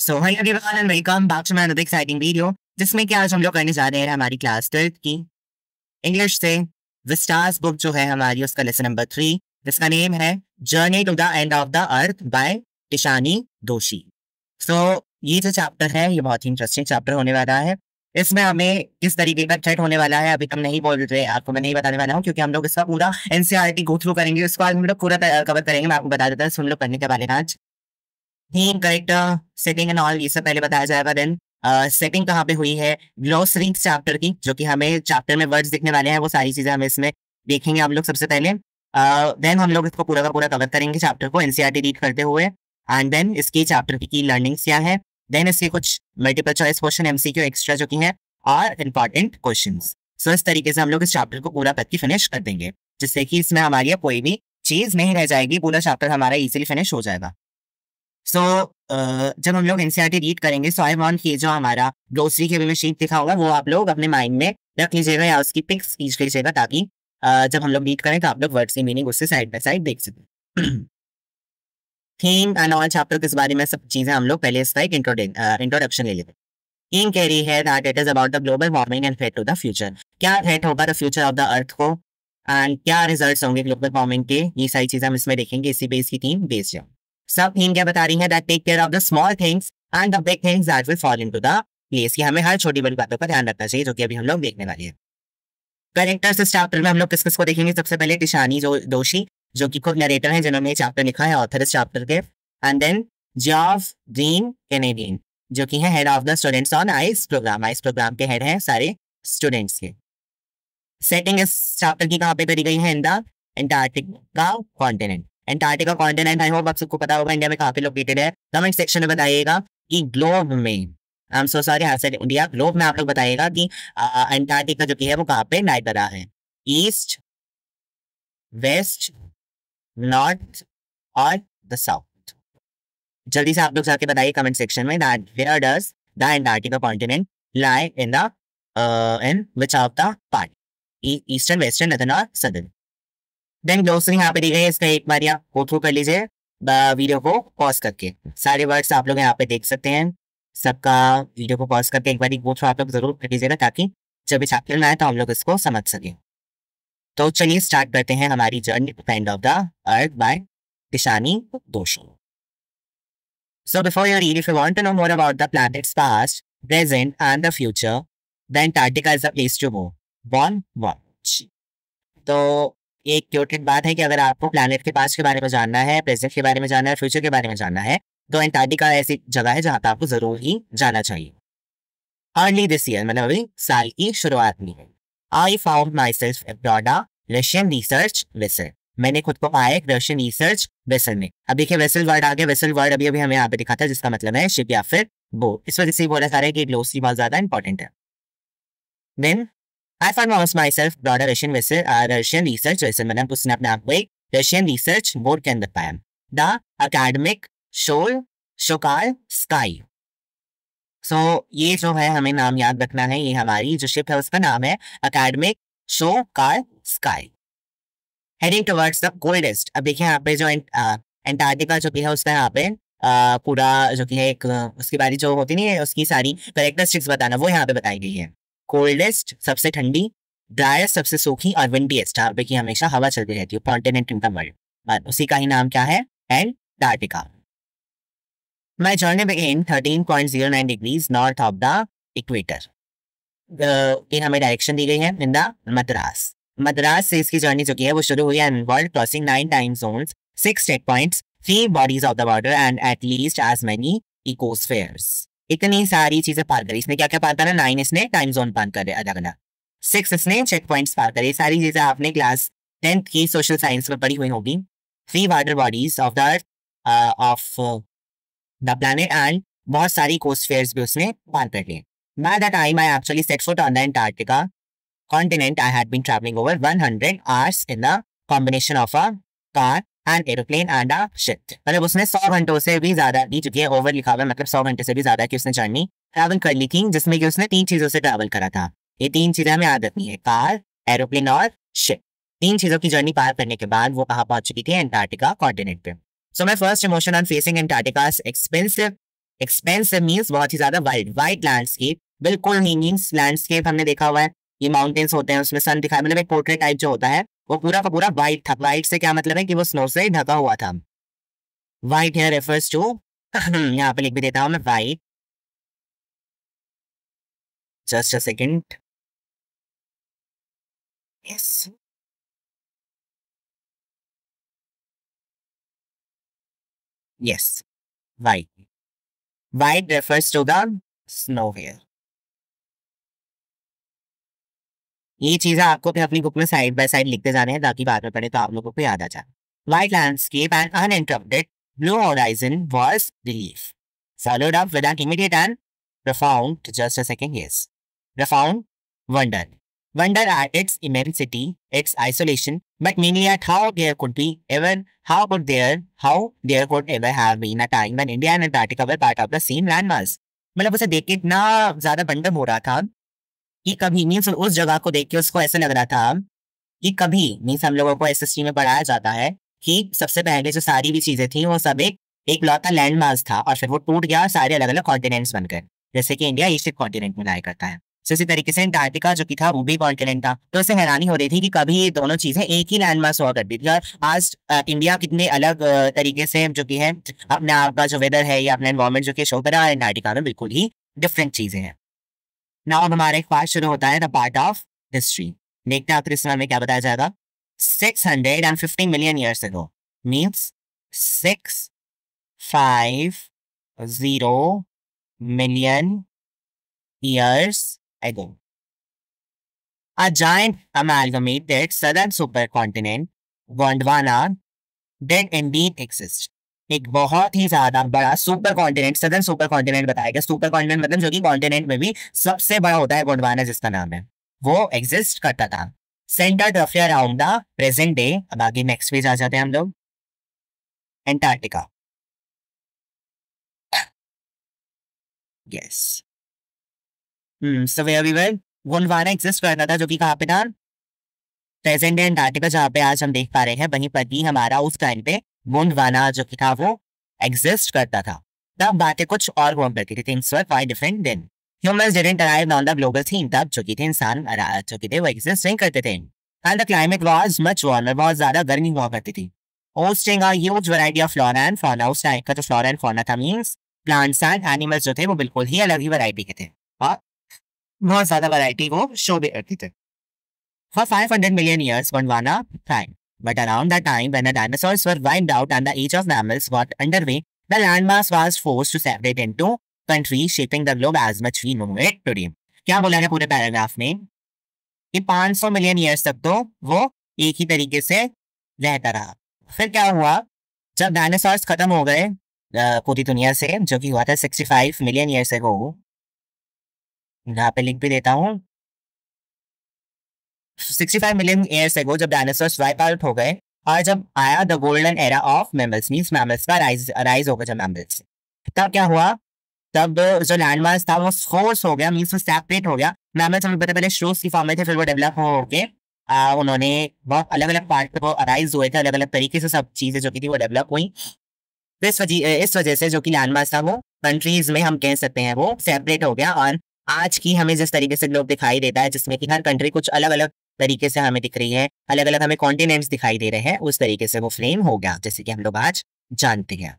So hello everyone and welcome back to my another exciting video जिसमें कि आज हम लोग करने जा रहे हैं हमारी क्लास ट्वेल्थ की इंग्लिश से विस्टार्स बुक जो है हमारी उसका लेसन नंबर थ्री जिसका नेम है journey to the end of the earth by Tishani Doshi so so, ये जो चैप्टर है ये बहुत ही इंटरेस्टिंग चैप्टर होने वाला है इसमें हमें किस तरीके का थ्रेट होने वाला है अभी हम नहीं बोल रहे आपको मैं नहीं बताने वाला हूँ क्योंकि हम लोग इसका पूरा एनसीआरटी गो थ्रू करेंगे उसको आज हम लोग पूरा कवर करेंगे मैं आपको बता देता हूँ सुन लो पढ़ने के बारे में आज theme character setting and all ये सब पहले बताया जाएगा देन सेटिंग uh, कहाँ पे हुई है ग्लॉस रिंग चैप्टर की जो कि हमें चैप्टर में वर्ड्स दिखने वाले हैं वो सारी चीजें हमें इसमें देखेंगे हम लोग सबसे पहले देन uh, हम लोग इसको पूरा का पूरा कवर करेंगे चैप्टर को एनसीआरटी रीड e करते हुए एंड देन इसकी चैप्टर की, की लर्निंग्स क्या है देन इसके कुछ multiple choice question MCQ extra जो की है और इम्पॉर्टेंट क्वेश्चन सो इस तरीके से हम लोग इस चैप्टर को पूरा करके फिनिश कर देंगे जिससे कि इसमें हमारी कोई भी चीज नहीं रह जाएगी पूरा चैप्टर हमारा इजिली फिनिश हो जाएगा सो so, uh, जब हम लोग एनसीआर रीड करेंगे सो आई वॉन्ट ये जो हमारा ग्रोसरी के में शीट दिखा होगा वो आप लोग अपने माइंड में रख लीजिएगा या उसकी पिक्स खींच लीजिएगा ताकि uh, जब हम लोग रीड करें तो आप लोग वर्ड्स की मीनिंग उससे साइड बाई साइड देख सकें थीम एंड ऑल चैप्टर के बारे में सब चीज़ें हम लोग पहले इसका एक इंट्रोडक्शन ले लेते हैं थीम कह रही है that it is about the global warming and threat to the future क्या थ्रेट होगा the future of the earth को एंड क्या रिजल्ट्स होंगे ग्लोबल वार्मिंग के ये सारी चीज़ें हम इसमें देखेंगे इसी पे इसकी थीम बेस्ड है सब थीम क्या बता रही है that take care of the small things and the big things that will fall into the place ये हमें हर छोटी बड़ी बातों का ध्यान रखना चाहिए जो कि अभी हम लोग देखने वाले हैं करेक्टर्स इस चैप्टर में हम लोग किस किस को देखेंगे सबसे पहले टिशानी जो दोषी जो कि खुद नरेटर है जिन्होंने चैप्टर लिखा है ऑथर इस चैप्टर के end then Geoff Dean Canadian जो कि है head of the students on ice program ice program के हेड है सारे स्टूडेंट्स के सेटिंग इस चैप्टर की कहाँ पे करी गई है इन द का continent Antarctica continent I hope आप सबको पता होगा इंडिया में काफी लोकेटेड है कमेंट सेक्शन में बताइएगा कि ग्लोब में आई एम सो सॉरी हाथ इंडिया ग्लोब में आप लोग बताइएगा कि एंटार्टिका जो की है वो कहाँ पे लाइट करा है ईस्ट वेस्ट नॉर्थ और द साउथ जल्दी से आप लोग जाके बताइए कमेंट सेक्शन में that where does the Antarctica continent lie in the in which of the part eastern western north southern then दोस्तों यहाँ पे देख रहे हैं इसका एक बार यहाँ गो थ्रू कर लीजिए वीडियो को पॉज करके सारे वर्ड्स आप लोग यहाँ पे देख सकते हैं सबका वीडियो को पॉज करके एक बार गो थ्रू आप लोग जरूर कर लीजिएगा ताकि जब इस चैप्टर में आए तो हम लोग इसको समझ सकें तो चलिए स्टार्ट करते हैं हमारी journey end of the earth by Tishani Doshi so before you read if you want to know more about the planet's past, present and the future then Antarctica is the place to go. One watch. तो एक क्योटेड बात है कि अगर आपको planet के पास के बारे में जानना है प्रेजेंट के बारे में जानना है फ्यूचर के बारे में जानना है तो एंटार्टिका ऐसी जगह है जहां पर आपको जरूर ही जाना चाहिए अर्ली दिस ईयर मतलब अभी साल की शुरुआत में है I found myself aboard a Russian research vessel मैंने खुद को पाया एक रशियन रिसर्च वेसल में अब देखिए वेसल वर्ड आ गया वेसल वर्ड अभी अभी हमें यहाँ पे दिखा था जिसका मतलब है शिप या फिर बोट इस वजह से बोला जा रहा है कि ग्लोसरी बहुत ज्यादा इंपॉर्टेंट है then I found also myself broader Russian vessel, uh, Russian research vessel. मैंने कुछ ने अपने आप को एक Russian research board के अंदर पाया. The academic shoal, shokar, sky. So so, ये जो है हमें नाम याद रखना है ये हमारी जो शिप है उसका नाम है Akademik Shokalskiy heading towards the coldest अब देखिए यहाँ पे जो एंटार्क्टिका uh, जो कि है उसका यहाँ पे आ, uh, पूरा जो कि है एक उसके बारे जो होती नहीं है उसकी सारी करेक्टरिस्टिक्स बताना वो यहाँ पे बताई गई है कोल्डेस्ट सबसे ठंडी ड्राइस्ट सबसे सूखी और विंडीएस्ट जहाँ पे की हमेशा हवा चलती रहती है कॉन्टिनेंट इन दर्ल्ड बट उसी का ही नाम क्या है Antarctica journey thirteen point zero nine degrees north of the equator in हमें डायरेक्शन दी गई है इन द मद्रास मद्रास से इसकी जर्नी जो की है वो शुरू हुई है world crossing nine time zone six state point three bodies of the border and at least as many ecospheres इतनी सारी चीजें पार करी इसने क्या क्या पार करा नाइन इसने टाइम जोन पार कर अलग अलग सिक्स इसने चेक पॉइंट पार करे सारी चीजें आपने क्लास टेंथ की सोशल साइंस में पढ़ी हुई होगी three water bodies of the earth of the planet and बहुत सारी कोस्ट फेयर्स भी उसने पार कर लिए by the time I actually set foot on the Antarctica I had been travelling over one hundred hours in the combination of a car and aeroplane and ship मतलब उसने सौ घंटों से भी ज्यादा दी चुकी है ओवर लिखा हुआ मतलब सौ घंटे से भी ज्यादा की उसने जर्नी ट्रैवल कर ली थी जिसमें कि उसने तीन चीजों से ट्रैवल करा था ये तीन चीजें हमें याद रखनी है कार एरोप्लेन और शिप तीन चीजों की जर्नी पार करने के बाद वो कहा पहुंच चुकी थी एंटार्टिका कॉन्टिनेंट पे so my first emotion on facing Antarctica expensive expensive means बहुत ही ज्यादा वाइड वाइट लैंडस्केप बिल्कुल ही मीन्स लैंडस्केप हमने देखा हुआ है ये माउंटेन्स होते हैं उसमें सन दिखाया मतलब एक पोर्ट्रेट टाइप जो होता है वो पूरा का पूरा व्हाइट था व्हाइट से क्या मतलब है कि वो स्नो से ढका हुआ था व्हाइट हेयर रेफर्स टू यहाँ पे लिख भी देता हूँ मैं white just a second yes yes white white refers to the snow here ये चीजें आपको फिर अपनी बुक में साइड बाय साइड लिखते जाने हैं ताकि बाद में पढ़े तो आप लोगों को याद आ जाए white landscape and uninterrupted blue horizon was relief followed up with immediate and profound just a second yes profound wonder wonder at its immensity its isolation but meaning at how there could be even how could there how there could ever have been a time when India and Antarctica were part of the same land मतलब उसे देख के इतना ज्यादा बंडम हो रहा था कि कभी मीन्स उस जगह को देख के उसको ऐसा लग रहा था कि कभी मीन्स हम लोगों को एस में पढ़ाया जाता है कि सबसे पहले जो सारी भी चीज़ें थी वो सब एक एक लौता लैंडमार्क था और फिर वो टूट गया और सारे अलग अलग कॉन्टिनेंट्स बन गए जैसे कि इंडिया एशियन कॉन्टिनेंट में लाया करता है तो इसी तरीके से अंटार्टिका जो कि था वो भी कॉन्टिनेंट था तो उसे हैरानी हो रही थी कि कभी ये दोनों चीजें एक ही लैंडमार्क हुआ करती थी और आज इंडिया कितने अलग तरीके से जो कि है अपने आपका जो वेदर है या अपना एनवायरमेंट जो कि शो कर रहा है अंटार्कटिका में बिल्कुल ही डिफरेंट चीजें हैं नाउ अब हमारा एक पार्ट शुरू होता है द पार्ट ऑफ हिस्ट्री देखते हैं आप इस में क्या बताया जाएगा six hundred and fifty million years ago means six five zero million years ago a joint A giant amalgamated southern supercontinent, Gondwana, did indeed exist एक बहुत ही ज्यादा बड़ा supercontinent southern supercontinent बताया गया सुपर कॉन्टिनेंट मतलब जो कि कॉन्टिनेंट में भी सबसे बड़ा होता है गोंडवाना जिसका नाम है वो एग्जिस्ट करता था सेंटर रफली अराउंड द प्रेजेंट डे अब आगे नेक्स्ट पेज आ जाते हैं हम लोग एंटार्क्टिका यस गोंडवाना एग्जिस्ट करता था जो कि कहा पे था प्रेजेंट डे एंटार्क्टिका जहां पे आज हम देख पा रहे हैं वहीं पर ही हमारा उस टाइम पे गोंडवाना जो कि था वो एग्जिस्ट करता था तब बातें कुछ और हुआ करती थी things were five different then humans didn't arrive on the global theme तब जो कि थे इंसान जो कि थे वो एग्जिस्ट नहीं करते थे and the climate was much warmer बहुत ज्यादा गर्मी हुआ करती थी hosting a huge variety of flora and fauna उस टाइम का जो फ्लोरा एंड फौना था मींस प्लांट्स एंड एनिमल्स जो थे वो बिल्कुल ही अलग ही वैरायटी के थे और बहुत ज्यादा वैरायटी वो शो भी करती थी for five hundred million years Gondwana prime But around that time, when the dinosaurs were wiped out and the age of mammals got underway, the landmass was forced to separate into countries, shaping the globe as much we know it today. क्या बोला है पूरे paragraph में कि 500 million years तक तो वो एक ही तरीके से रहता रहा फिर क्या हुआ जब डायनासॉर्स खत्म हो गए पूरी दुनिया से जो कि हुआ था 65 मिलियन ईयर्स एगो यहाँ पे लिख भी देता हूँ 65 मिलियन ईयर्स एगो जब डायनासोर्स वाइप आउट हो गए और जब आया the golden era of mammals means mammals का राइज राइज हो गया जब मेमल्स तब क्या हुआ तब जो लैंडमार्क था वो सोर्स हो गया मीन्स वो सेपरेट हो गया मेमल्स हमें पता पहले शोज की फॉर्म में थे फिर वो डेवलप हो गए उन्होंने बहुत अलग अलग पार्ट वो अराइज हुए थे अलग अलग तरीके से सब चीज़ें जो की थी वो डेवलप हुई इस वजह इस वजह से जो कि लैंडमार्क था वो कंट्रीज में हम कह सकते हैं वो सेपरेट हो गया और आज की हमें जिस तरीके से ग्लोब दिखाई देता है जिसमें कि हर कंट्री कुछ अलग अलग तरीके से हमें दिख रही है अलग अलग हमें कॉन्टिनेंट्स दिखाई दे रहे हैं उस तरीके से वो फ्रेम हो गया जैसे कि हम लोग आज जानते हैं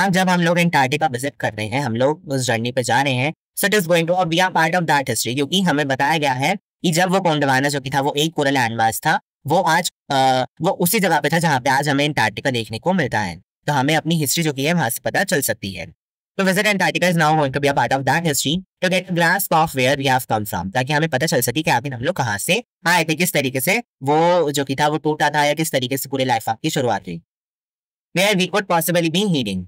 आज जब हम लोग एंटार्टिका विजिट कर रहे हैं हम लोग उस जर्नी पे जा रहे हैं so it is going to we are part of that history क्योंकि हमें बताया गया है कि जब वो कोंडवाना जो कि था वो एक कोरल एनवास था वो आज आ, वो उसी जगह पे था जहाँ पे आज हमें एंटार्टिका देखने को मिलता है तो हमें अपनी हिस्ट्री जो की है वहां से पता चल सकती है तो visit Antarctica is now going to be a part of that history to get grasp of where we have come from ताकि हमें पता चल सके कि आखिर हम लोग कहाँ से आए हाँ, थे किस तरीके से वो जो कि था वो टूटा था या किस तरीके से पूरे लाइफ आपकी शुरुआत हुई where we could possibly be heading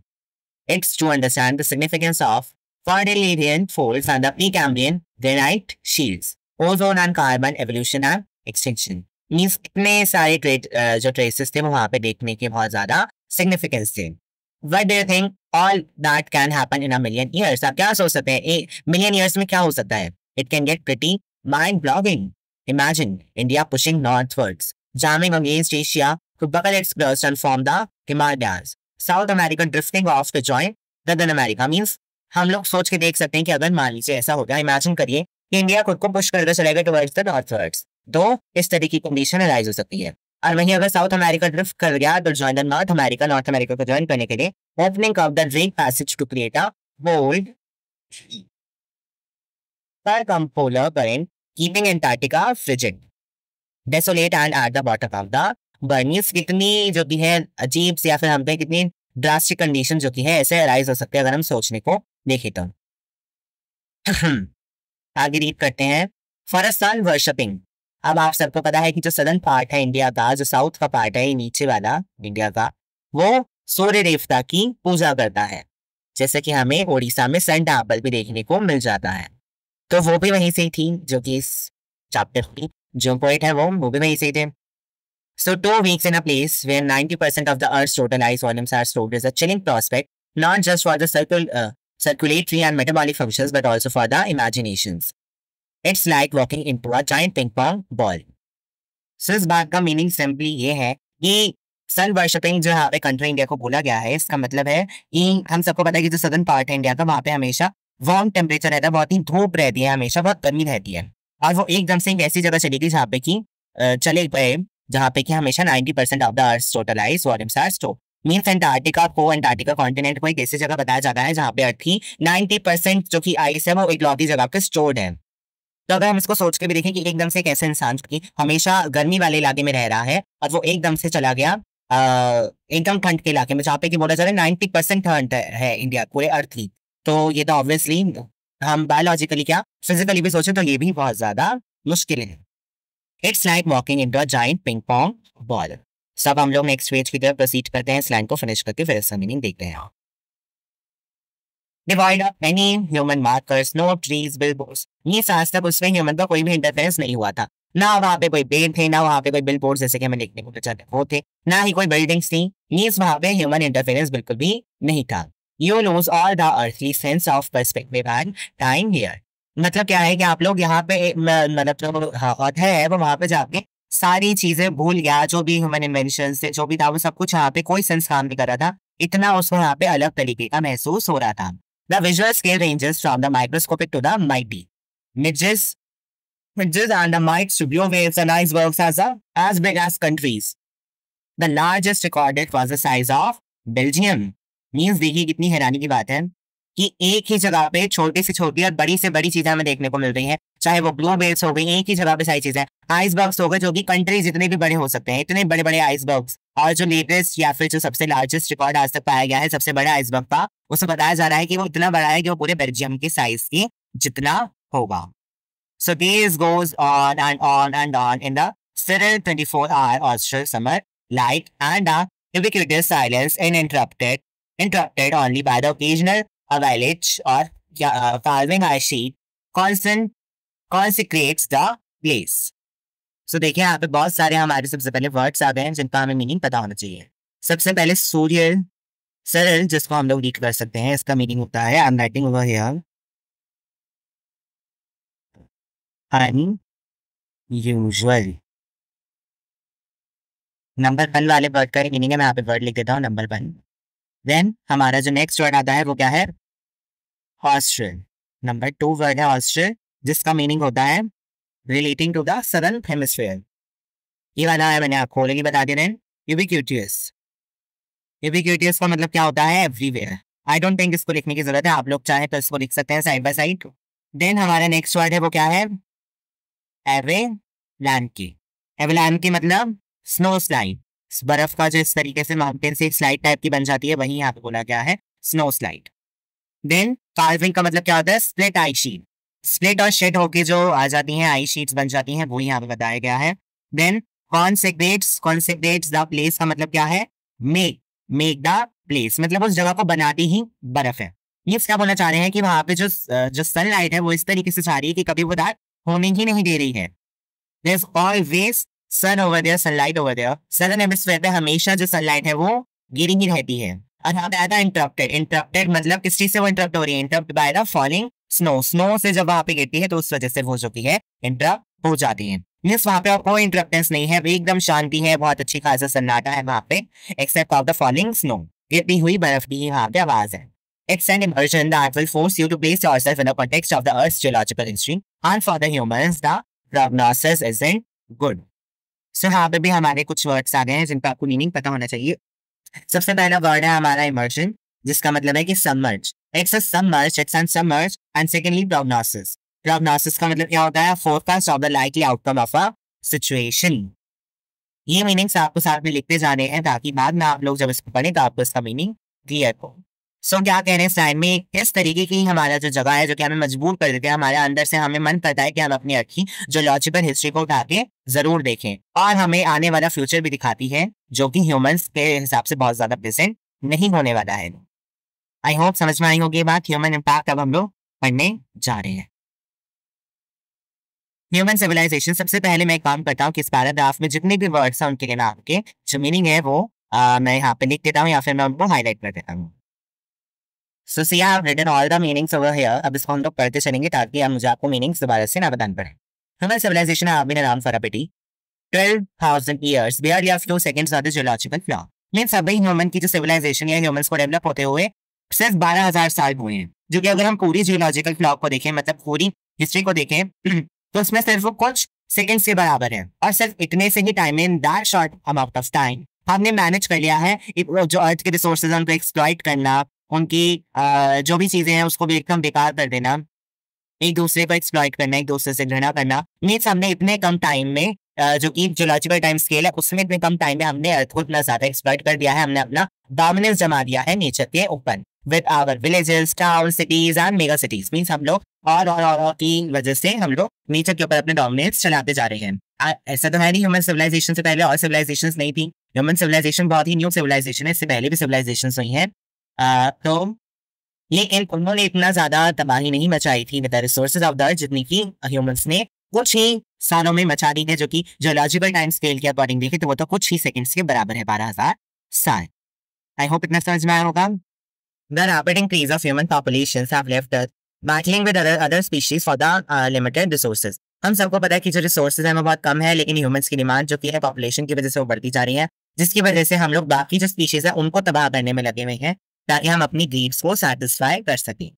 its to understand the significance of Cordillerian folds and the Precambrian granite shields, ozone and carbon evolution and extinction. Means इतने सारे ट्रेड जो ट्रेसेस थे वो वहाँ पे देखने के बहुत ज़्यादा सिग्निफिकेंस थे what do think all that can happen in a million years आप क्या सोच सकते हैं मिलियन ईयर्स में क्या हो सकता है it can get pretty mind boggling imagine India pushing northwards jamming against Asia to buckle crust and form the Himalaya south America drifting off to join northern America means हम लोग सोच के देख सकते हैं कि अगर मान लीजिए ऐसा हो गया इमेजिन करिए कि इंडिया खुद को पुश करके चलेगा टूवर्ड्स द नॉर्थ वर्ड्स दो इस तरह की कंडीशन अराइज हो सकती है और वहीं अगर साउथ अमेरिका ड्रिफ्ट कर गया तो join the North America North America को ज्वाइन करने के लिए ओपनिंग ऑफ द रेट passage to create a cold circumpolar current keeping Antarctica frigid, desolate and at the bottom of the बर्नीस कितनी जो भी है अजीब या फिर हम पे कितनी ड्रास्टिक कंडीशन जो की है ऐसे अराइज हो सकते हैं अगर हम सोचने को देखे तो आगे रीड करते हैं फॉर अ सन वर्शिपिंग अब आप सबको पता है कि जो सदन पार्ट है इंडिया का जो साउथ का पार्ट है नीचे वाला इंडिया का वो सूर्य देवता की पूजा करता है जैसे कि हमें ओडिशा में सन टापल भी देखने को मिल जाता है तो वो भी वहीं से ही थी जो कि इस चैप्टर की जो पॉइंट है वो वो भी वहीं से ही थे so two weeks in a place where ninety percent of the earth total ice volumes are stored is a chilling prospect not just for the circulatory and metabolic functions but also for the imaginations it's like walking into giant ping pong ball सिस बात का meaning simply ये है कि सन worshipping जो यहाँ पे country India को बोला गया है इसका मतलब है कि हम सबको पता है कि जो सदर्न पार्ट है इंडिया का वहाँ पे हमेशा वार्म टेम्परेचर रहता है बहुत ही धूप रहती है हमेशा बहुत गर्मी रहती है और वो एकदम से एक ऐसी जगह चली गई जहाँ पे की चले गए जहाँ पे की हमेशा ninety percent of the earth total ice volumes are stored means Antarctica को एंटार्टिका कॉन्टिनेंट को एक ऐसी जगह बताया जाता है जहाँ पे अर्थ की नाइनटी परसेंट जो की आइस है वो एक लौती जगह पे स्टोर्ड है तो अगर हम इसको सोच के भी देखें कि एकदम से कैसे इंसान जो कि हमेशा गर्मी वाले इलाके में रह रहा है और वो एकदम से चला गया एकदम ठंड के इलाके में जहाँ पे कि बोला जा रहा है नाइन्टी परसेंट ठंड है इंडिया पूरे अर्थ की तो ये तो ऑब्वियसली हम बायोलॉजिकली क्या फिजिकली भी सोचें तो ये भी बहुत ज्यादा मुश्किल है it's like walking into giant ping pong ball सब हम लोग नेक्स्ट पेज की तरफ प्रोसीड करते हैं इस लाइन को फिनिश करके फिर इसका मीनिंग देखते हैं divide of any human markers no trees billboards ये आज तक उसमें ह्यूमन का कोई भी इंटरफेरेंस नहीं हुआ था ना वहाँ पे कोई पेड़ थे ना वहाँ पे कोई बिल बोर्ड जैसे कि हमें देखने को मिल जाते वो थे ना ही कोई बिल्डिंग्स थी ये वहाँ पे ह्यूमन इंटरफेरेंस बिल्कुल भी नहीं था you lose all the earthly sense of perspective and time here मतलब क्या है कि आप लोग यहाँ पे मतलब जो ऑथर हाँ, है वो वहाँ पे जाके सारी चीजें भूल गया जो भी ह्यूमन इन्वेंशन थे जो भी था वो सब कुछ यहाँ पे कोई सेंस काम नहीं कर रहा था इतना उसको यहाँ पे अलग तरीके का महसूस हो रहा था The visual scale ranges from the microscopic to the mighty. Midges, midges and the mites to blue waves and icebergs as, a, as big as countries. The largest recorded was the size of Belgium. Means देखिए कितनी हैरानी की बात है कि एक ही जगह पे छोटी से छोटी और बड़ी से बड़ी चीजें हमें देखने को मिल रही हैं चाहे वो ब्लू बेल्स हो गई एक ही जगह पे सारी चीजें आइसबर्ग्स हो गए जो कि कंट्रीज जितने भी बड़े हो सकते हैं इतने बड़े बड़े आइसबर्ग्स और जो लेटेस्ट या फिर जो सबसे लार्जेस्ट रिकॉर्ड आज तक पाया गया है सबसे बड़ा इस वक्त का उसमें बताया जा रहा है कि वो इतना बड़ा है कि वो पूरे बेल्जियम के साइज की जितना होगा so this goes on and on and on in the sterile 24-hour Austral summer light and a ubiquitous silence uninterrupted, interrupted only by the occasional avalanche or uh, falling ice sheet, constant consecrates the place. So तो so, देखिए यहाँ पे बहुत सारे हमारे सबसे पहले words आ गए हैं जिनका हमें मीनिंग पता होना चाहिए सबसे पहले सूर्य सरल जिसको हम लोग रीड कर सकते हैं इसका मीनिंग होता है I am writing over here unusual number one वाले वर्ड का मीनिंग है मैं यहाँ पे वर्ड लिख देता हूँ नंबर वन देन हमारा जो नेक्स्ट वर्ड आता है वो क्या है हॉस्टल नंबर टू वर्ड है हॉस्टल जिसका मीनिंग होता है relating to the southern hemisphere. ये वाला है मैंने आपको ऑलरेडी बता दिया ubiquitous. ubiquitous का मतलब क्या होता है एवरीवेयर आई डोंट थिंक इसको लिखने की जरूरत है आप लोग चाहें तो इसको लिख सकते हैं साइड बाय साइड देन हमारा नेक्स्ट वर्ड है वो क्या है एवेलानकी की मतलब स्नो स्लाइड बर्फ का जो इस तरीके से माउंटेन से स्लाइड टाइप की बन जाती है वही यहाँ पे बोला गया है स्नो स्लाइड देन कार्विंग का मतलब क्या होता है स्प्लिट आई शीट स्प्लिट और शेड होके जो आ जाती हैं आई शीट्स बन जाती हैं वो यहाँ पे बताया गया है then consecrates consecrates the place का मतलब क्या है मेक मेक द प्लेस मतलब उस जगह को बनाती ही बर्फ है ये क्या बोलना चाह रहे हैं कि वहां पे जो जो सनलाइट है वो इस तरीके से चाह रही है कि कभी वो दार होने ही नहीं दे रही है there is sun over sunlight over there southern पे हमेशा जो सनलाइट है वो गिरी ही रहती है और हाँ इंटरप्टेड इंटरप्टेड मतलब किस चीज से वो इंटरप्ट हो रही है interrupt by the falling snow snow से जब वहां पे गिरती है तो उस वजह से वो जो की है इंटरप्ट हो जाती है मीन्स वहां पे और कोई इंटरप्टेंस नहीं है एकदम शांति है बहुत अच्छी खासा सन्नाटा है वहां पे except of the falling snow गिरती हुई बर्फ की वहां पे आवाज है Extend immersion that will force you to place yourself in the context of the Earth's geological history, and for the humans, the prognosis isn't good. so, यहाँ पे भी हमारे कुछ words आ गए हैं जिनका आपको मीनिंग पता होना चाहिए सबसे पहला वर्ड है हमारा इमर्जन जिसका मतलब है कि submerge It's a submerge, it's an submerge, and secondly prognosis prognosis का मतलब क्या होता है forecast of the likely outcome of a situation ये मीनिंग्स आपको साथ में लिखते जाने हैं ताकि बाद में आप लोग जब इसको पढ़ें तो आपको इसका मीनिंग क्लियर हो सो क्या कह रहे हैं साइन में इस तरीके की हमारा जो जगह है जो कि हमें मजबूर कर देते हैं हमारे अंदर से हमें मन करता है कि हम अपनी अखी जो लॉजिकल हिस्ट्री को उठा के जरूर देखें और हमें आने वाला फ्यूचर भी दिखाती है जो कि ह्यूमंस के हिसाब से बहुत ज्यादा प्रेजेंट नहीं होने वाला है आई होप समझ में आई होगी बात ह्यूमन इम्पैक्ट अब हम लोग पढ़ने जा रहे हैं ह्यूमन सिविलाइजेशन सबसे पहले मैं काम करता हूँ कि इस पैराग्राफ में जितने भी वर्ड्स हैं उनके लिए नाम के जो मीनिंग है वो आ, मैं यहाँ पे लिख देता हूँ या फिर मैं उनको हाईलाइट कर देता हूँ so see I written all the meanings over here अब इसको हम लोग पढ़ते चलेंगे ताकि अब मुझे आपको मीनिंग्स दोबारा से ना बतान पड़े ह्यूमन सिविलाइजेशन है आपने नाम फरा बेटी ट्वेल्व थाउजेंड ईयर्स आर या flow seconds are the geological flaw means अभी ह्यूमन की जो सिविलाइजेशन या ह्यूमन को डेवलप होते हुए सिर्फ बारह हजार साल हुए हैं जो कि अगर हम पूरी जियोलॉजिकल क्लॉक को देखें मतलब पूरी हिस्ट्री को देखें तो उसमें सिर्फ वो कुछ सेकेंड्स के बराबर है और सिर्फ इतने से ही time in that short amount of time हमने मैनेज कर लिया है जो अर्थ के रिसोर्सेज उनको एक्सप्लॉइट करना उनकी जो भी चीजें हैं उसको भी एकदम बेकार कर देना एक दूसरे को एक्सप्लॉइट करना एक दूसरे से घृणा करना मीन्स हमने इतने कम टाइम में जो कि जोलॉजिकल टाइम स्केल है उसमें इतने कम टाइम में हमने अर्थ को इतना ज्यादा एक्सप्लॉइट कर दिया है हमने अपना डॉमिनेंस जमा दिया है नेचर के ऊपर with our villages town cities and mega cities means हम लोग और और और, और की वजह से हम लोग नेचर के ऊपर अपने डोमिनेंस चलाते जा रहे हैं ऐसा तो है नहीं ह्यूमन सिविलाइजेशन से पहले और सिविलाइजेशन नहीं थी ह्यूमन सिविलाइजेशन बहुत ही न्यू सिविलाइजेशन है इससे पहले भी सिविलाइजेशन हुई है आ, तो लेकिन उन्होंने इतना ज्यादा तबाही नहीं मचाई थी विद रिसोर्स ऑफ द जितनी की ह्यूमन्स ने कुछ ही सालों में मचा दी है जो कि जोलॉजिकल टाइम स्केल के अकॉर्डिंग देखे तो वो तो कुछ ही सेकंड्स के बराबर है बारह हजार साल आई होप इतना समझ में आया होगा The rapid increase of human populations have left Earth battling with other other species for the uh, limited resources. हम सबको पता है कि जो रिसोर्सेज हैं वो बहुत कम है लेकिन ह्यूमंस की डिमांड जो कि है पॉपुलेशन की वजह से वो बढ़ती जा रही है जिसकी वजह से हम लोग बाकी जो स्पीशीज है उनको तबाह करने में लगे हुए हैं ताकि हम अपनी ग्रीड्स को सेटिस्फाई कर सकें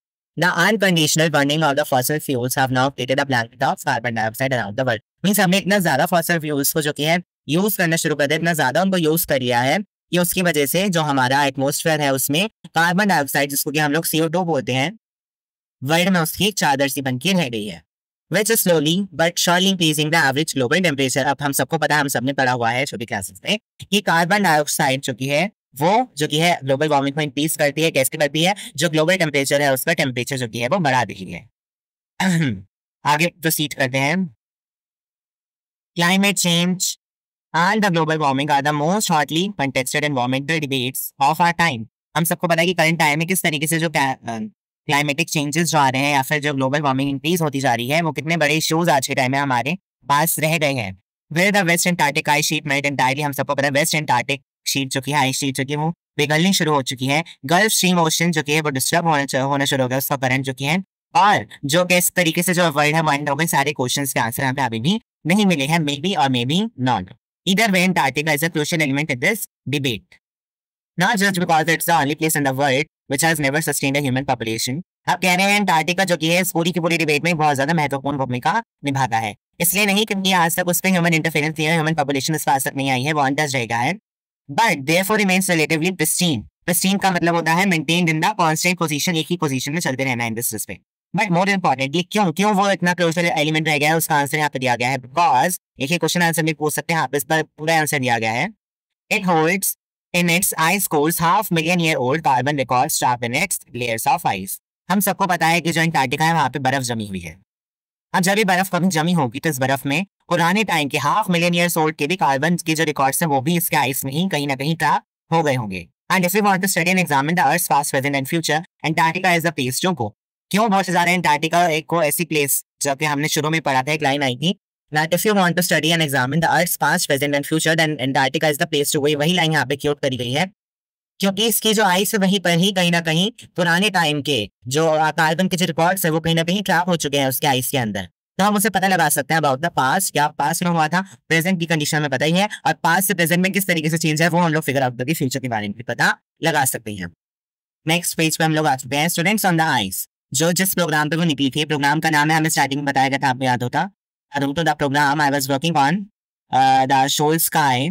the unconditional burning of the fossil fuels have now created a blanket of carbon dioxide around the world means हमने इतना ज्यादा फॉसल फ्यूल्स को जो कि है यूज करना शुरू कर दिया इतना ज्यादा उनको यूज कर लिया है ये उसकी वजह से जो हमारा एटमोसफेयर है उसमें कार्बन डाइऑक्साइड जिसको कि हम लोग सीओ टू बोलते हैं वर्ल्ड में उसकी चादर सी बन रह गई है which slowly but surely increasing the average global temperature अब हम सबको पता है हम सबने पढ़ा हुआ है छोटी क्लासेस में कि कार्बन डाइऑक्साइड जो की है वो जो की है ग्लोबल वार्मिंग को इंक्रीज करती है कैसे करती है जो ग्लोबल टेम्परेचर है उसका टेम्परेचर जो की है वो बढ़ा दी है आगे प्रोसीड करते हैं climate change and the global warming are the most hotly contested environmental debates of our time. हम सबको पता है कि करंट टाइम में किस तरीके से जो क्लाइमेटिक चेंजेस जो आ रहे हैं या फिर जो ग्लोबल वार्मिंग इंक्रीज होती जा रही है वो कितने बड़े इश्यूज आज के टाइम में हमारे पास रह गए हैं where the west Antarctic ice sheet melt entirely हम सबको पता है वेस्ट एंटार्टिक शीट जो की आई शीट जो की वो पिघलनी शुरू हो चुकी है गल्फ स्ट्रीम ओशन जो की है वो डिस्टर्ब होने होना शुरू हो गया उसका करंट जो की है और जो कि इस तरीके से जो वर्ल्ड है वर्ल्ड हो गए सारे क्वेश्चन के आंसर हमें अभी भी नहीं मिले हैं मे बी और maybe not Either way, Antarctica is a crucial element in this debate. Not just because it's the only place in the world which has never sustained a human population. अब कह रहे हैं Antarctica जो कि है इस पूरी की पूरी डिबेट में बहुत ज्यादा महत्वपूर्ण भूमिका निभाता है इसलिए नहीं क्योंकि आज तक उस पर ह्यूमन इंटरफेरेंस नहीं है ह्यूमन पॉपुलेशन इस पर आज तक नहीं आई है वो अनटच रहेगा है but there for remains relatively pristine pristine का मतलब होता है maintained in the constant position एक ही पोजीशन में चलते रहना है in this respect but more importantly क्यों क्यों वो इतना क्रोशल एलिमेंट रह गया है उसका आंसर यहाँ पे दिया गया है बिकॉज एक ही क्वेश्चन आंसर भी पूछ सकते हैं यहाँ इस पर पूरा आंसर दिया गया है it holds in its ice cores half million year old carbon record staff in x layers of ice हम सबको पता है कि जो एंटार्टिका है वहाँ पे बर्फ जमी हुई है अब जब भी बर्फ कभी जमी होगी तो इस बर्फ में पुराने टाइम के हाफ मिलियन ईयर ओल्ड के भी कार्बन के जो रिकॉर्ड्स हैं वो भी इसके आइस में ही कहीं ना कहीं ट्रैप हो गए होंगे and if we want to study and examine the Earth's past, present, and future, Antarctica is the place to go. क्यों बहुत से जा रहे हैं एंटार्टिका एक को ऐसी प्लेस जो कि हमने शुरू में पढ़ा था एक लाइन आई थी that if you want to study and examine the Earth's past, present and future, then Antarctica is the place to go. वही लाइन यहाँ पे क्यों करी गई है क्योंकि इसकी जो आइस है वहीं पर ही कहीं ना कहीं पुराने टाइम के जो कार्बन के जो रिकॉर्ड्स है वो कहीं ना कहीं ट्रैप हो चुके हैं उसके आइस के अंदर तो हम उसे पता लगा सकते हैं अबाउट द पास्ट क्या पास में हुआ था प्रेजेंट की कंडीशन में पता ही है और पास से प्रेजेंट में किस तरीके से चेंज है वो हम लोग फिगर आउट करके फ्यूचर के बारे में पता लगा सकते हैं नेक्स्ट पेज पे हम लोग आ चुके हैं स्टूडेंट्स ऑन द आइस जो जिस प्रोग्राम पे वो निकली थी प्रोग्राम का नाम है हमें स्टार्टिंग में बताया गया था आपको याद होता तो the program I was working on the shoal sky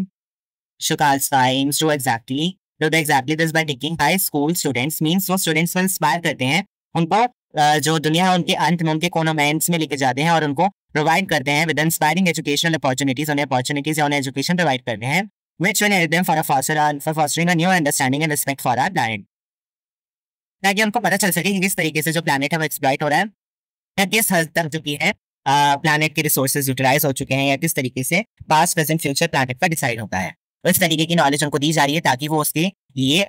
शुकाल sky show exactly exactly the exactly this this ticking high school students students वो स्टूडेंट्स को इंस्पायर करते हैं उनको uh, जो दुनिया है उनके अंत में उनके कोनोमेंट्स में लेके जाते हैं और उनको प्रोवाइड करते हैं विद इंस्पायरिंग एजुकेशनल अपॉर्चुनिटीज उन्हें अपॉर्चुनिटीज या उन्हें एजुकेशन प्रोवाइड करते हैं which will help them for a for fostering a new understanding and respect for our planet ताकि हमको पता चल सके कि किस तरीके से जो प्लानट है वो एक्सप्लॉयट हो रहा है या किस हद तक जो कि है प्लानट के रिसोर्सेज यूटिलाइज हो चुके हैं या किस तरीके से पास्ट प्रेजेंट फ्यूचर प्लानट का डिसाइड होता है तो इस तरीके की नॉलेज उनको दी जा रही है ताकि वो उसके लिए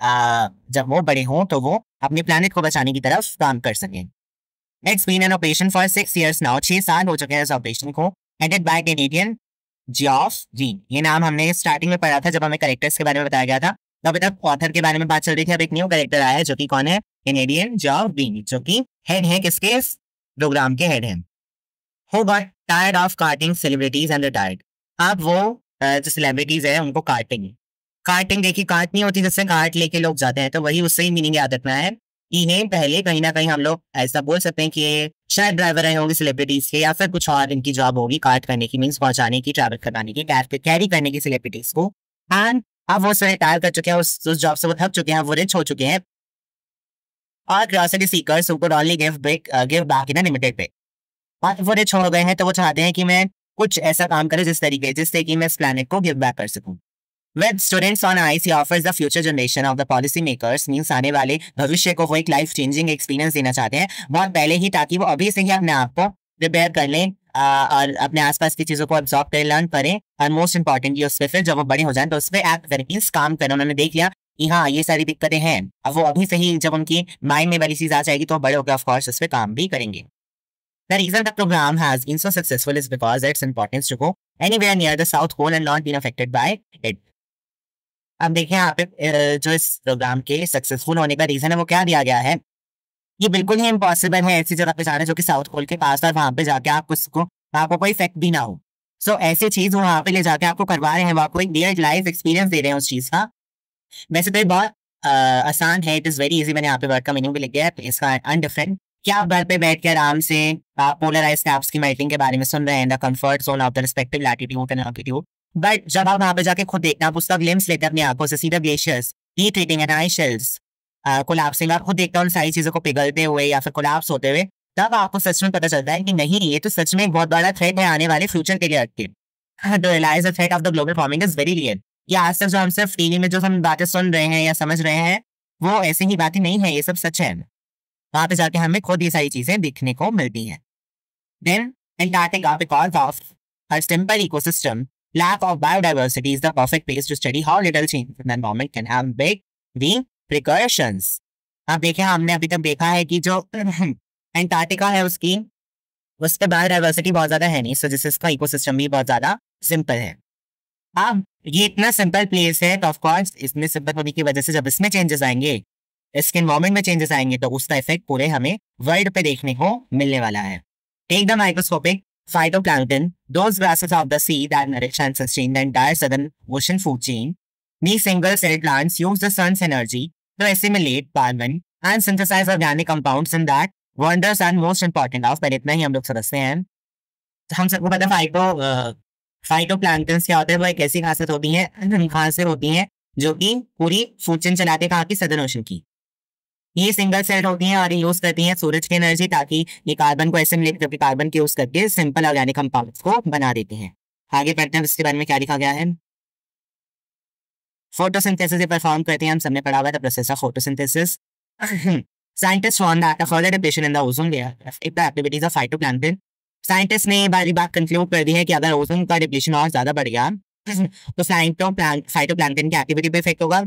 जब वो बड़े हों तो वो अपने प्लानट को बचाने की तरफ काम कर सकें next been an operation for six years now छः साल हो चुके हैं इस ऑपरेशन को headed by Canadian Geoff ji ये नाम हमने स्टार्टिंग में पढ़ा था जब हमें करेक्टर्स के बारे में बताया गया था तो अभी तक ऑथर के बारे में बात चल रही थी अब एक न्यू कैरेक्टर आया है जो कि कौन है कैनेडियन जॉब बीन जो कि हेड है किसके प्रोग्राम के हेड है who got tired of carting celebrities and retired अब वो जो सेलिब्रिटीज है उनको काटेंगे कार्टिंग देखिए कार्ट नहीं होती जिससे कार्ट लेके लोग जाते हैं तो वही उससे ही मीनिंग याद रखना है इन्हें पहले कहीं ना कहीं हम लोग ऐसा बोल सकते हैं कि ये शायद ड्राइवर रहे होंगे सेलिब्रिटीज के या फिर कुछ और इनकी जॉब होगी कार्ट करने की मीन्स पहुंचाने की ट्रैवल कराने की कैरी करने की सेलिब्रिटीज को एंड अब वो से रिटायर कर चुके हैं उस उस जॉब से वो थक चुके हैं वो रिच हो चुके हैं और grocery seeker super only give break give back in limited पे और वो रिच हो गए हैं तो वो चाहते हैं कि मैं कुछ ऐसा काम करें जिस तरीके जिससे कि मैं इस प्लानट को गिव बैक कर सकूं web students on ice offers the future generation of the policy makers means आने वाले भविष्य को वो एक लाइफ चेंजिंग एक्सपीरियंस देना चाहते हैं बहुत पहले ही ताकि वो अभी से ही अपने आप को प्रिपेयर कर लें और अपने आसपास की चीज़ों को ऑब्जॉर्व करें लर्न करें और मोस्ट इंपॉर्टेंट ये उस पर फिर जब वो बड़े हो जाए तो उस पर ऐप थेरेपीज काम करें उन्होंने देख लिया कि हाँ ये सारी दिक्कतें हैं अब वो अभी से ही जब उनकी माइंड में वाली चीज़ आ जाएगी तो बड़े होकर ऑफकोर्स उस पर काम भी करेंगे The reason the program has been so successful is because its importance to go anywhere near the South Pole and not been affected by it. अब देखें यहाँ पे जो इस प्रोग्राम के सक्सेसफुल होने का रीजन है वो क्या दिया गया है ये बिल्कुल ही इम्पॉसिबल है ऐसी जगह पे जाना जो कि साउथ पोल के पास वहां पे जाके आप उसको आपको कोई इफेक्ट भी ना हो सो so, ऐसी चीज वहां पे ले जाके आपको करवा रहे हैं वहां कोई एक रियल लाइफ एक्सपीरियंस दे रहे हैं उस चीज का वैसे तो ये बहुत आसान है इट इज़ वेरी इजी मैंने यहाँ पे वर्क का मीनिंग भी लिख गया है इसका हाँ, अनडिफरेंट क्या आप घर पे बैठ के आराम से आप पोलराइज कैप्स की मेल्टिंग के बारे में सुन रहे हैं the comfort zone of the respective latitude and altitude but जब आप वहाँ पे जाके खुद देखना आप उसका ग्लिम्स लेते हैं अपनी आंखों से सीधा ग्लेशियर्स ही ट्रीटिंग एंड आइशल्स कोलैप्सिंग आपको देखता हूँ सारी चीज़ों को पिघलते हुए या फिर कोलैप्स होते हुए तब आपको सच में पता चलता है कि नहीं ये तो सच में एक बहुत बड़ा थ्रेट है आने वाले फ्यूचर के लिए रखते the threat of the global warming is very real या आज तक जो हम सिर्फ टीवी में जो हम बातें सुन रहे हैं या समझ रहे हैं वो ऐसी ही बातें नहीं है ये सब सच है वहाँ पे जाके हमें खुद ये सारी चीज़ें देखने को मिलती है then Antarctica because of her simple ecosystem lack of biodiversity is the perfect place to study how little change in the environment precautions आप देखे हमने अभी तक देखा है कि जो एंटार्टिका है उसकी उसके पर बायोडाइवर्सिटी बहुत ज़्यादा है नहीं सो जिससे इसका इकोसिस्टम भी बहुत ज़्यादा सिंपल है अब ये इतना सिंपल प्लेस है तो ऑफकोर्स इसमें सिंपल होने की वजह से जब इसमें चेंजेस आएंगे इसके इन्वायरमेंट में चेंजेस आएंगे तो उसका इफेक्ट पूरे हमें वर्ल्ड पे देखने को मिलने वाला है take the microscopic phytoplankton those grasses of the sea that nourish and sustain the entire southern ocean food chain These single cell plants use the sun's energy to assimilate carbon and synthesize organic compounds in that one the most important of of पहले इतना ही हम लोग समझते हैं तो हम सबको पता फाइटो फाइटो प्लांटन्स क्या होते हैं वो एक ऐसी घासें होती हैं घासें होती हैं जो कि पूरी सूचन चलाते कहा की सदन ओशन की ये सिंगल सेल होती हैं और ये यूज करती हैं सूरज की एनर्जी ताकि ये कार्बन को ऐसे एसिमुलेट करके कार्बन के यूज करके सिंपल ऑर्गेनिक कंपाउंड्स को बना देते हैं आगे बढ़ते हैं इसके बारे में क्या लिखा गया है फोटोसिंथेसिस ये परफॉर्म करते हैं हम सबने पढ़ा हुआ था process of photosynthesis scientist found that a further depletion in the ozone layer if the activities of phytoplankton scientist ने बारी बात कंक्लूड कर दी है कि अगर ओजोन का डिप्लेशन और ज्यादा बढ़ गया तो साइंटो फाइटोप्लैंकटन की एक्टिविटी पे इफेक्ट होगा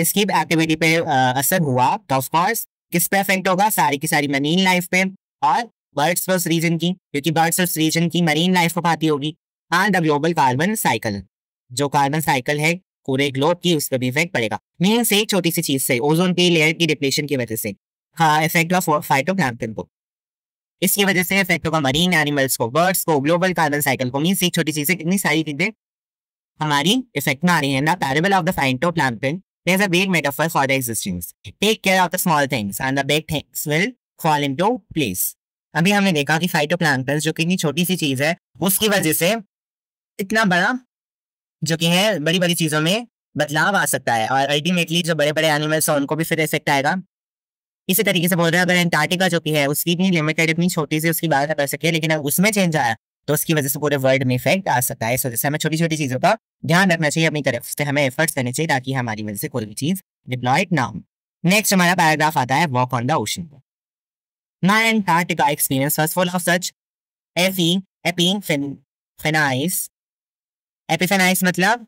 इसकी एक्टिविटी पे असर हुआ तो ऑफकोर्स किस पे इफेक्ट होगा सारी की सारी मरीन लाइफ पे और बर्ड्स ऑफ रीजन की क्योंकि बर्ड्स ऑफ रीजन की मरीन लाइफ को पाती होगी and the global carbon cycle जो कार्बन साइकिल है पूरे ग्लोब की उस पर भी इफेक्ट पड़ेगा मीन से एक छोटी सी चीज से ओजोन की लेयर की डिप्लेशन की वजह से हाँ इफेक्ट हुआ फाइटोप्लैंकटन को इसकी वजह से इफेक्ट होगा मरीन एनिमल्स को बर्ड्स को ग्लोबल कार्बन साइकिल को मीन से एक छोटी चीज से कितनी सारी चीजें हमारी इफेक्ट में आ रही है ना parable of the phyto phytoplankton There's a big metaphor for their existence. Take care of the small things and the big things will fall into place. अभी हमने देखा कि फाइटोप्लैंकटन जो कितनी छोटी सी चीज है उसकी वजह से इतना बड़ा जो कि है बड़ी बड़ी चीज़ों में बदलाव आ सकता है और अल्टीमेटली जो बड़े बड़े एनिमल्स हैं उनको भी फिर इफेक्ट आएगा इसी तरीके से बोल रहे हैं अगर एंटार्टिका जो कि है उसकी भी लिमिटेड इतनी छोटी सी उसकी बात कर सकती है लेकिन अगर उसमें चेंज आया तो उसकी वजह से पूरे वर्ल्ड में इफेक्ट आ सकता है इस वजह से हमें छोटी छोटी चीज़ों का ध्यान रखना चाहिए अपनी तरफ से हमें एफर्ट्स करने चाहिए ताकि हमारी वजह से कोई भी चीज़ डिप्लॉयड ना हो नेक्स्ट हमारा पैराग्राफ आता है walk on the ocean My Antarctica experience first fall of such effie, epi, fin, epiphanies मतलब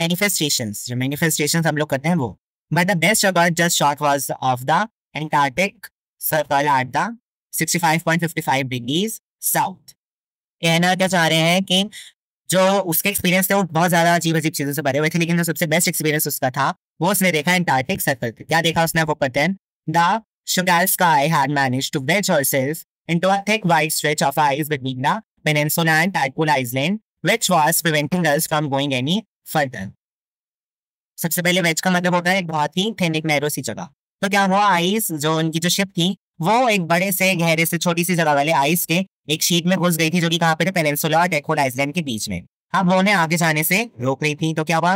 मैनिफेस्टेशन जो मैनिफेस्टेशन हम लोग करते हैं वो but the best about just short was of the Antarctic circle at the degrees south कहना क्या चाह रहे हैं कि जो उसके एक्सपीरियंस थे वो बहुत ज़्यादा अजीब अजीब चीज़ों से भरे हुए थे लेकिन जो सबसे बेस्ट एक्सपीरियंस उसका था वो उसने देखा एंटार्टिक सर्कल क्या देखा उसने वो पता है which was preventing us from going any further. सबसे पहले वेज का मतलब होता है एक बहुत ही थिन एक नैरो सी जगह तो क्या हुआ आइस जो उनकी जो शिप थी वो एक बड़े से गहरे से छोटी सी जगह वाले आइस के एक शीट में घुस गई थी जो कि कहाँ पे थे पेनेसोला और आइसलैंड के बीच में अब वो उन्हें आगे जाने से रोक रही थी तो क्या हुआ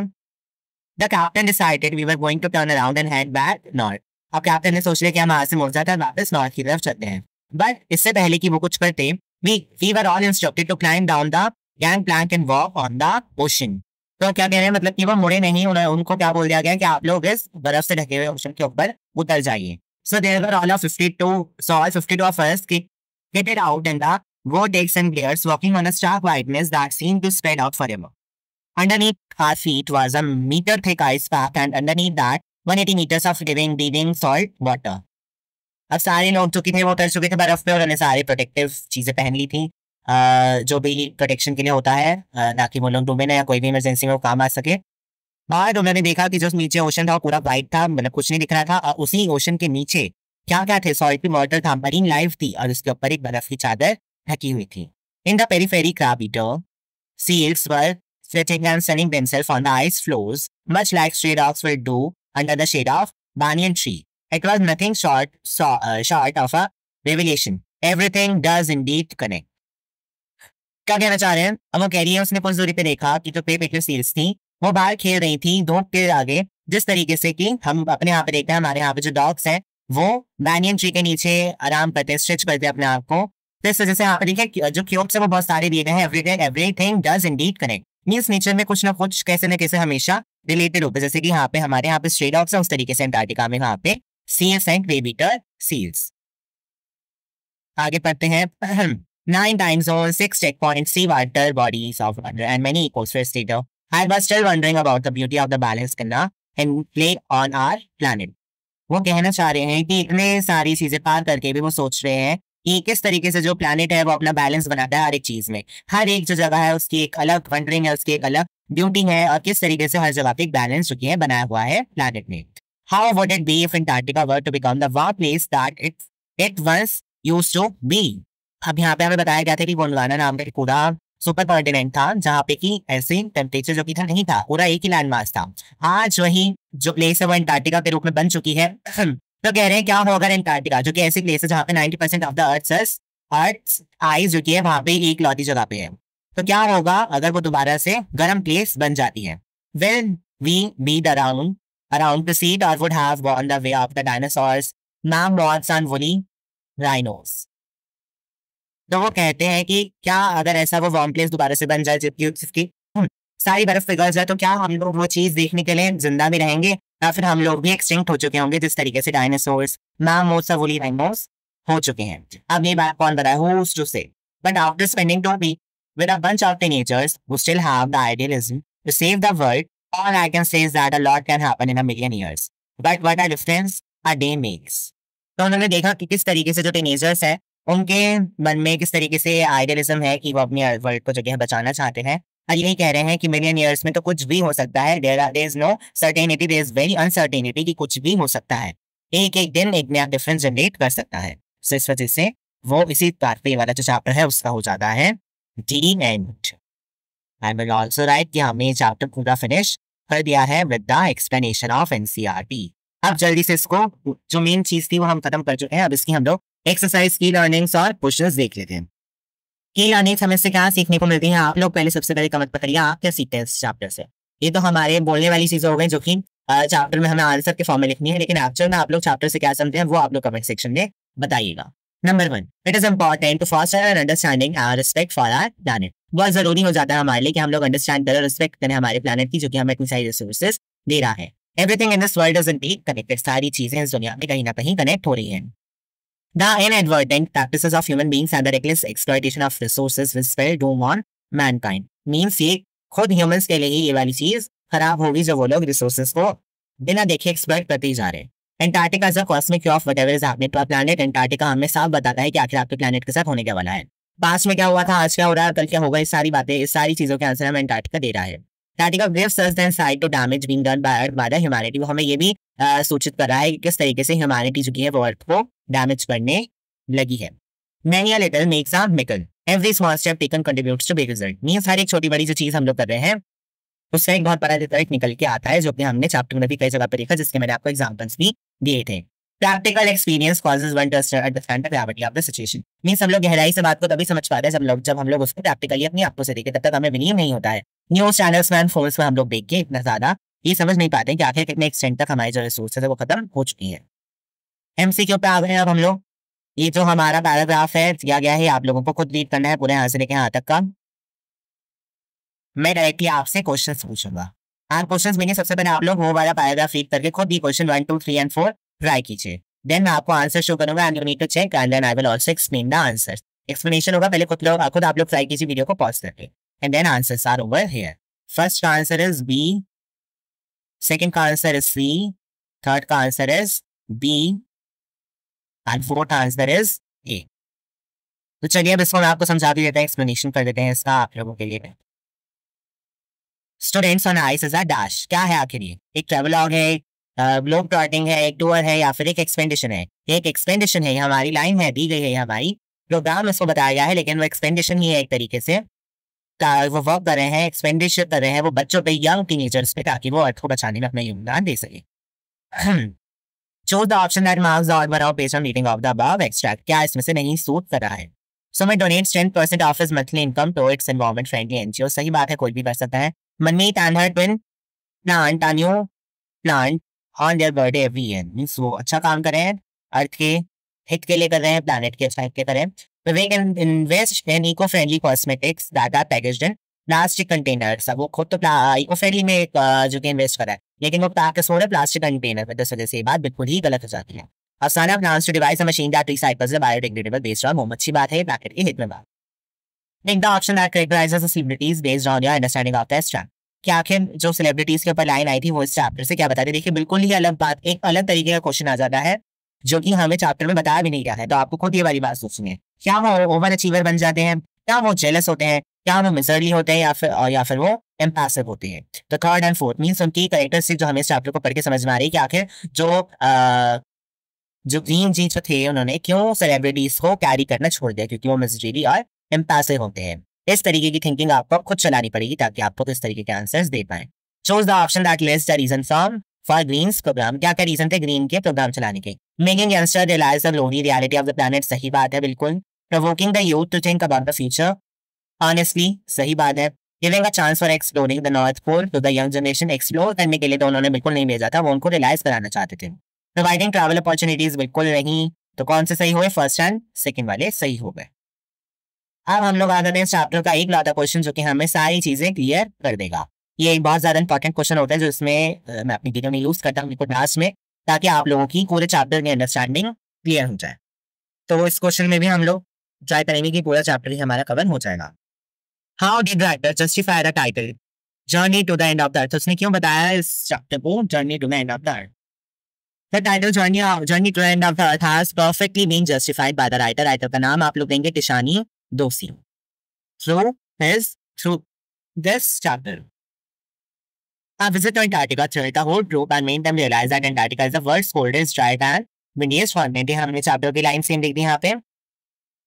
the captain decided we were going to turn around and head back north अब कैप्टन ने सोच लिया कि हम यहाँ से मुड़ जाते हैं वापस नॉर्थ की तरफ चलते हैं बट इससे पहले कि वो कुछ करते we we were all instructed to climb down the gangplank can walk on the ocean तो क्या कह रहे हैं मतलब कि वो मुड़े नहीं उन्हें उनको क्या बोल दिया गया कि आप लोग इस बर्फ से ढके हुए ओशन के ऊपर उतर जाइए so there were all of fifty two soul fifty two first get it out in the वो decks and glares walking on a stark whiteness that seen to spread out forever underneath her feet was a meter thick ice pack and underneath that 180 meters of living breathing salt water अब सारे लोग चुके थे वो उतर चुके थे बर्फ पे और उन्होंने सारी प्रोटेक्टिव चीजें पहन ली थी जो भी प्रोटेक्शन के लिए होता है ना कि मोलोन डूबे ना या कोई भी इमरजेंसी में वो काम आ सके बाहर तो मैंने देखा कि जो नीचे ओशन था वो पूरा व्हाइट था मतलब कुछ नहीं दिख रहा था और उसी ओशन के नीचे क्या क्या थे सॉल्ट भी मॉडल था मरीन लाइफ थी और उसके ऊपर एक बर्फ की चादर ढकी हुई थी in the periphery crabeater seals were stretching and selling themselves on the ice floors much like straight of will do under the shade of banyan tree it was nothing short short of a revelation everything does indeed connect क्या कहना चाह रहे हैं अब वो कह रही है उसने कुछ दूरी पे देखा कि जो पे पेटर सीरीज थी वो बाहर खेल रही थी धूप के आगे जिस तरीके से कि हम अपने यहाँ पे देखते हैं हमारे यहाँ पे जो डॉग्स हैं वो बैनियन ट्री के नीचे आराम करते स्ट्रेच करते अपने आप को तो इस वजह से यहाँ पे देखे जो क्यूब्स से वो बहुत सारे दिए गए हैं everyday everything does indeed connect means nature में कुछ ना कुछ कैसे ना कैसे हमेशा रिलेटेड होते जैसे कि यहाँ पे हमारे यहाँ पे स्ट्रे डॉग्स है उस तरीके से एंटार्टिका में यहाँ पे सी एस एंड बेबीटर सील्स आगे पढ़ते हैं Nine times or six checkpoints, three water bodies of wonder, and many coasters later, I was still wondering about the beauty of the balance करना and play on our planet. वो कहना चाह रहे हैं कि इतने सारी चीजें पार करके भी वो सोच रहे हैं कि किस तरीके से जो प्लानिट है वो अपना बैलेंस बनाता है हर एक चीज में हर एक जो जगह है उसकी एक अलग वंडरिंग है उसकी एक अलग ड्यूटी है और किस तरीके से हर जगह पे एक बैलेंस जो है बनाया हुआ है प्लानिट में how would it be if Antarctica were to become the वा place that it it once use to be अब यहाँ पे हमें बताया गया था कि गोंडवाना नाम का पूरा सुपर कॉन्टिनेंट था जहाँ पे की ऐसे टेम्परेचर जो की था नहीं था पूरा एक ही लैंड मास था आज वही जो प्लेस है वो एंटार्टिका के रूप में बन चुकी है तो कह रहे हैं क्या होगा एंटार्टिका जो कि ऐसी प्लेस है जहाँ पे ninety percent of the earth earth ice जो की है वहां पे एक लौती जगह पे है तो क्या होगा अगर वो दोबारा से गर्म प्लेस बन जाती है वेल वी बीड around around the seat or would have the way of the dinosaurs dinosaurs, mammals, and woolly rhinos. तो वो कहते हैं कि क्या अगर ऐसा वो वार्म प्लेस दोबारा से बन जाए जिसकी हम्म, सारी बर्फ पिघल जाए तो क्या हम लोग वो चीज़ देखने के लिए जिंदा भी रहेंगे या फिर हम लोग भी एक्सटिंक्ट हो चुके होंगे जिस तरीके से डायनासोर्स मैमोस वोली राइमोस हो चुके हैं अब ये बात कौन बताए हो उस जो से but after spending two be with a bunch of teenagers वो still have the idealism to save the world all I can say is that a lot can happen in a million years but what a difference a day makes तो उन्होंने देखा कि किस तरीके से जो teenagers है उनके मन में किस तरीके से आइडियलिज्म है कि वो अपने वर्ल्ड को जगह बचाना चाहते हैं और यही कह रहे हैं कि मिलियन ईयर्स में तो कुछ भी हो सकता है there are is no certainty there is very uncertainty कि कुछ भी हो सकता है एक एक दिन एक नया डिफरेंस जनरेट कर सकता है सो तो इस वजह से वो इसी तौर पर वाला जो चैप्टर है उसका हो जाता है D and I will also write कि हमने चैप्टर पूरा फिनिश कर दिया है with the explanation of NCERT अब जल्दी से इसको जो मेन चीज थी वो हम खत्म कर चुके हैं अब इसकी हम लोग एक्सरसाइज की लर्निंग्स और क्वेश्चन देख लेते हैं की लर्निंग्स हमें से क्या सीखने को मिलती है आप लोग पहले सबसे पहले कमेंट बताइए आप क्या सीखते हैं इस चैप्टर से ये तो हमारे बोलने वाली चीजें हो गई जो कि चैप्टर में हमें आंसर के फॉर्म में लिखनी है लेकिन एक्चुअल में आप लोग चैप्टर से क्या समझते हैं वो आप लोग कमेंट सेक्शन में बताइएगा number one it is important to first our understanding our respect for our planet बहुत जरूरी हो जाता है हमारे लिए कि हम लोग अंडरस्टैंड करें रिस्पेक्ट करें हमारे प्लानट की जो कि हमें इतनी सारी रिसोर्सेज दे रहा है everything in this world is in connected सारी चीजें इस दुनिया में कहीं ना कहीं कनेक्ट हो रही है The inadvertent practices of human beings and the reckless exploitation of resources will spell doom on mankind. Means ये खुद humans के लिए ही ये वाली चीज खराब होगी जब वो लोग resources को बिना देखे exploit करते ही जा रहे हैं Antarctica Antarctica is a of whatever is happening to our planet. Antarctica हमें साफ बताता है कि आखिर आपके planet के साथ होने क्या वाला है पास में क्या हुआ था आज क्या हो रहा है कल क्या होगा इस सारी बातें इस सारी चीजों के आंसर हमें एंटार्टिका दे रहा है rating of grave search and side to damage being done by earth by the humanity वो हमें ये भी सूचित कर रहा है कि किस तरीके से ह्यूमैनिटी जो की है वो अर्थ को डैमेज करने लगी है many a little makes a mickle every small step taken contributes to big result means हर एक छोटी बड़ी जो चीज हम लोग कर रहे हैं उससे एक बहुत बड़ा रिजल्ट निकल के आता है जो कि हमने चैप्टर में भी कई जगह पर देखा जिसके मैंने आपको एग्जाम्पल्स भी दिए थे practical experience causes one to understand the gravity of the situation means हम लोग गहराई से बात को तभी समझ पाते हैं जब लोग जब हम लोग उसको प्रैक्टिकली अपनी आपको से देखे तब तक हमें बिलीव नहीं होता है न्यूज चैनल्स में फोर्स में हम लोग देख के इतना ज्यादा ये समझ नहीं पाते कि आखिर कितने एक्सटेंट तक हमारे जो रिसोर्सेज है वो खत्म हो चुकी है एम सी पे आ गए अब हम लोग ये जो हमारा पैराग्राफ है दिया गया है आप लोगों को खुद रीड करना है पूरे यहाँ से लेके यहाँ तक का मैं डायरेक्टली आपसे क्वेश्चन पूछूंगा आप क्वेश्चन मेरे सबसे पहले आप लोग वो वाला पैराग्राफ रीड करके खुद ये question one two three and four try कीजिए देन मैं आपको आंसर शो करूंगा and you need to check and then I will also explain the answer explanation होगा पहले खुद लोग खुद आप लोग ट्राई कीजिए वीडियो को पॉज करके and then answer are over here first का आंसर इज बी सेकेंड का आंसर इज सी थर्ड का answer is B and fourth answer is A तो चलिए अब इसको मैं आपको समझा भी देता हूँ एक्सप्लेनेशन कर देते हैं इसका आप लोगों के लिए students on ice is a dash क्या है आखिर ये एक ट्रेवलॉग है ब्लॉक प्लॉटिंग है एक टूअर है या फिर एक एक्सपेंडिशन है एक एक्सपेंडिशन है हमारी लाइन है दी गई है हमारी प्रोग्राम इसको बताया गया है लेकिन वो एक्सपेंडिशन ही है एक तरीके से वो वर्क कर रहे हैं एक्सपेंडिचर कर रहे हैं वो बच्चों पे यंग टीनेजर्स पे ताकि वो अर्थ को बचाने में अपना योगदान दे सके choose the option that marks the order of based on reading of the above extract क्या इसमें से नहीं सूट कर रहा है सो मैं donate ten percent of is monthly income to its environment friendly NGO सही बात है कोई भी कर सकता है Manmeet and her twin plant a new plant on their birthday every year means वो अच्छा काम कर रहे हैं अर्थ के हित के लिए कर रहे हैं प्लानट के अच्छा के कर रहे हैं तो we can invest in eco friendly cosmetics that are packaged in plastic containers वो खुद तो इको फ्रेंडली में जो कि इन्वेस्ट करा है लेकिन वो पैकेज सो रहे प्लास्टिक कंटेनर पर दस तो वजह से ये बात बिल्कुल ही गलत हो जाती है Afsana plans to devise a machine that recycles the biodegradable waste on home अच्छी बात है पैकेट के हित में बात Take the option that characterizes the celebrities based on your understanding of their strength. कि आखिर जो सेलिब्रिटीज के ऊपर लाइन आई थी वो इस चैप्टर से क्या बताते देखिए बिल्कुल ही अलग बात एक अलग तरीके का क्वेश्चन आ जाता है जो कि हमें चैप्टर में बताया भी नहीं गया है तो आपको खुद ये वाली बात सोचनी है क्या वो ओवर अचीवर बन जाते हैं क्या वो जेलस होते हैं क्या वो मिजरली होते हैं या फिर या फिर वो एम्पैसिव होते हैं तो थर्ड एंड फोर्थ मीन्स उनकी करेक्टरिस्टिक जो हमें इस चैप्टर को पढ़ के समझ में आ रही है कि आखिर जो जो ग्रीन जी जो थे उन्होंने क्यों सेलिब्रिटीज को कैरी करना छोड़ दिया क्योंकि वो मिजरीली और एम्पैसिव होते हैं इस तरीके की थिंकिंग आपको खुद चलानी पड़ेगी ताकि आपको किस तरीके के आंसर्स दे पाए choose the option that list the reason for for green program क्या क्या रीजन थे ग्रीन के प्रोग्राम चलाने के making youngster realise the lonely reality of the planet सही बात है बिल्कुल provoking the youth to think about the future honestly सही बात है giving a chance for exploring the North Pole to the young generation explore करने के लिए तो उन्होंने बिल्कुल नहीं भेजा था वो उनको रियलाइज कराना चाहते थे प्रोवाइडिंग ट्रैवल अपॉर्चुनिटीज बिल्कुल नहीं तो कौन से सही हुए फर्स्ट एंड सेकेंड वाले सही हो गए अब हम लोग आ जाते हैं चैप्टर का एक लाता क्वेश्चन जो कि हमें सारी चीजें क्लियर कर देगा ये एक बहुत ज्यादा इंपॉर्टेंट क्वेश्चन होता है जो इसमें मैं अपनी वीडियो में यूज करता हूँ क्लास में ताकि आप लोगों की पूरे चैप्टर की अंडरस्टैंडिंग क्लियर हो जाए तो इस क्वेश्चन में भी हम लोग ट्राई करेंगे कि पूरा चैप्टर ही हमारा कवर हो जाएगा how did writer justify the title journey to the end of the earth उसने क्यों बताया इस चैप्टर को journey to the end of the earth The title Journey, Journey to the End of the Earth has perfectly been justified by the writer. Writer का नाम आप लोग देंगे टिशानी Dosi. Through his, through this chapter, a visit to Antarctica thrilled the whole group and made them realize that Antarctica is the world's coldest, dry and windiest continent. हमने chapter की line same देख दी यहाँ पे.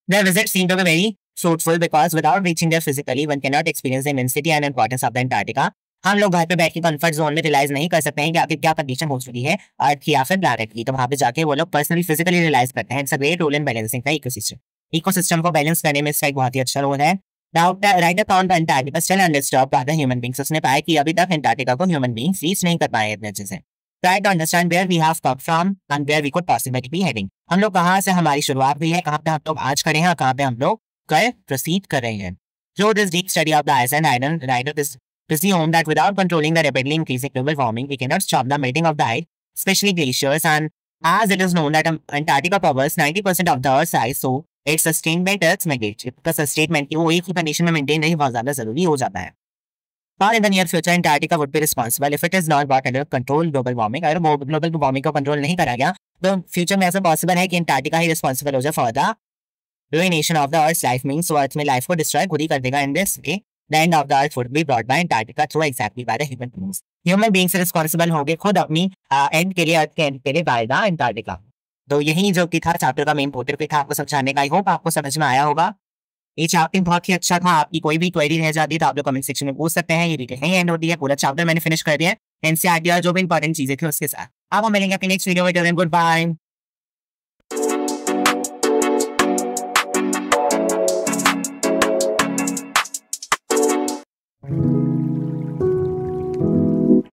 Their visit seemed to be very fruitful because without reaching there physically, one cannot experience the immensity and importance of the Antarctica. हम लोग घर पे बैठ के कंफर्ट जोन में रियलाइज नहीं कर सकते हैं कि आपकी क्या कंडीशन हो चुकी है अर्थ की या फिर प्लानट की तो वहाँ पे जाके वो लोग पर्सनली फिजिकली रियलाइज करते हैं it's a great role in balancing का इकोसिस्टम इकोसिस्टम को बैलेंस करने में इसका एक बहुत ही अच्छा रोल है हमारी शुरुआत हुई है कहाँ पे हम लोग आज खड़े हैं कहाँ पे हम लोग कल प्रोसीड कर रहे हैं जो this deep study of the ice आइडन rider this busy home that without controlling the rapidly increasing global warming we can stop the melting of the specially glaciers and as it is known that Antarctica powers 90% of the earth so it sustain by टर्स मैगनेटशिप का statement वो एक ही condition में maintain नहीं बहुत ज़्यादा ज़रूरी हो जाता है for in the near future Antarctica would be responsible if it is not bought under control global warming अगर ग्लोबल वार्मिंग को कंट्रोल नहीं करा गया तो फ्यूचर में ऐसा पॉसिबल है कि एंटार्टिका ही रिस्पॉन्सिबल हो जाए for the ruination of the earth life means so में लाइफ को डिस्ट्रॉय खुद ही कर देगा in this way the end of the earth would be brought by Antarctica through exactly by the human beings human होंगे खुद अपनी and uh, के लिए अर्थ के एंड के लिए बाय द एंटार्टिका तो यही जो कि था चैप्टर का मेन पोर्टर पे था आपको समझाने का आई होप आपको समझ में आया होगा ये चैप्टर बहुत ही अच्छा था आपकी कोई भी क्वेरी रह जाती है तो आप लोग कमेंट सेक्शन में पूछ सकते हैं ये वीडियो है एंड होती है पूरा चैप्टर मैंने फिनिश कर दिया है एनसी एनसीआर जो भी इंपॉर्टेंट चीजें थी उसके साथ आप हम मिलेंगे अपने नेक्स्ट वीडियो में गुड बाय Thank you.